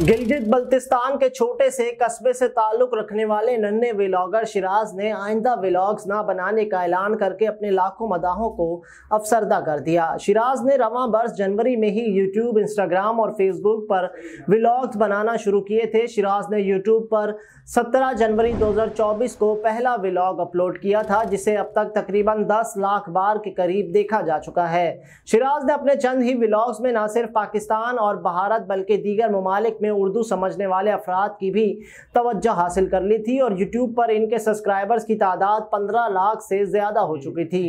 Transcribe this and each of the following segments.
गिलगित बल्तिस्तान के छोटे से कस्बे से ताल्लुक रखने वाले नन्हे व्लॉगर शिराज ने आइंदा व्लॉग्स ना बनाने का ऐलान करके अपने लाखों मदाहों को अफसरदा कर दिया शिराज ने रवान बर्स जनवरी में ही यूट्यूब इंस्टाग्राम और फेसबुक पर व्लॉग्स बनाना शुरू किए थे शिराज ने यूट्यूब पर 17 जनवरी 2024 को पहला व्लॉग अपलोड किया था जिसे अब तक तकरीबन दस लाख बार के करीब देखा जा चुका है शिराज ने अपने चंद ही व्लॉग्स में न सिर्फ पाकिस्तान और भारत बल्कि दीगर ममालिक में उर्दू समझने वाले अफराद की भी तवज्जो हासिल कर ली थी और यूट्यूब पर इनके सब्सक्राइबर्स की तादाद पंद्रह लाख से ज़्यादा हो चुकी थी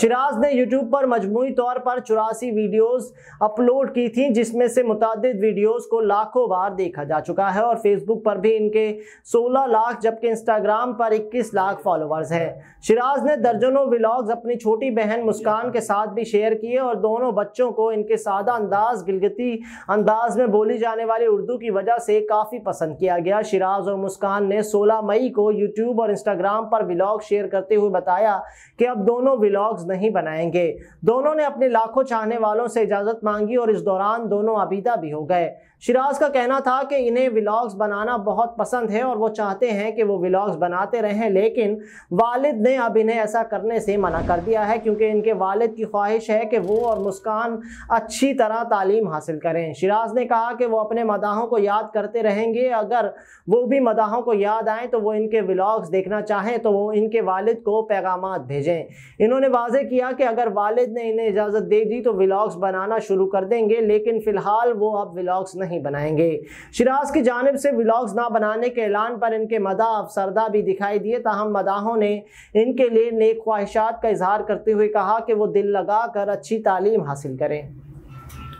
शिराज ने यूट्यूब पर मजमू तौर पर चौरासी वीडियोज़ अपलोड की थी जिसमें से मुतद वीडियोज़ को लाखों बार देखा जा चुका है और फेसबुक पर भी इनके सोलह लाख जबकि इंस्टाग्राम पर इक्कीस लाख फॉलोअर्स हैं शिराज ने दर्जनों व्लॉग्स अपनी छोटी बहन मुस्कान के साथ भी शेयर किए और दोनों बच्चों को इनके सादा अंदाज गिलगती अंदाज में बोली जाने वाली उर्दू की वजह से काफ़ी पसंद किया गया शिराज और मुस्कान ने 16 मई को यूट्यूब और इंस्टाग्राम पर व्लॉग शेयर करते हुए बताया कि अब दोनों व्लॉग्स नहीं बनाएंगे दोनों ने अपने लाखों चाहने वालों से इजाज़त मांगी और इस दौरान दोनों अबीदा भी हो गए शिराज का कहना था कि इन्हें व्लॉग्स बनाना बहुत पसंद है और वो चाहते हैं कि वो व्लॉग्स बनाते रहें लेकिन वालिद ने अब इन्हें ऐसा करने से मना कर दिया है क्योंकि इनके वालिद की ख्वाहिश है कि वो और मुस्कान अच्छी तरह तालीम हासिल करें शिराज ने कहा कि वो अपने मदाहों को को याद करते रहेंगे अगर वो भी मदाहों को याद आएँ तो वो इनके व्लाग्स देखना चाहें तो वो इनके वालिद को पैगाम भेजें इन्होंने वाजे किया कि अगर वालिद ने इन्हें इजाज़त दे दी तो व्लाग्स बनाना शुरू कर देंगे लेकिन फ़िलहाल वो अब व्लाग्स नहीं बनाएंगे शराज की जानब से व्लाग्स ना बनाने के ऐलान पर इनके मदा अफसरदा भी दिखाई दिए तहम मदाहों ने इनके लिए नेक ख्वाहिशात का इजहार करते हुए कहा कि वो दिल लगा कर अच्छी तालीम हासिल करें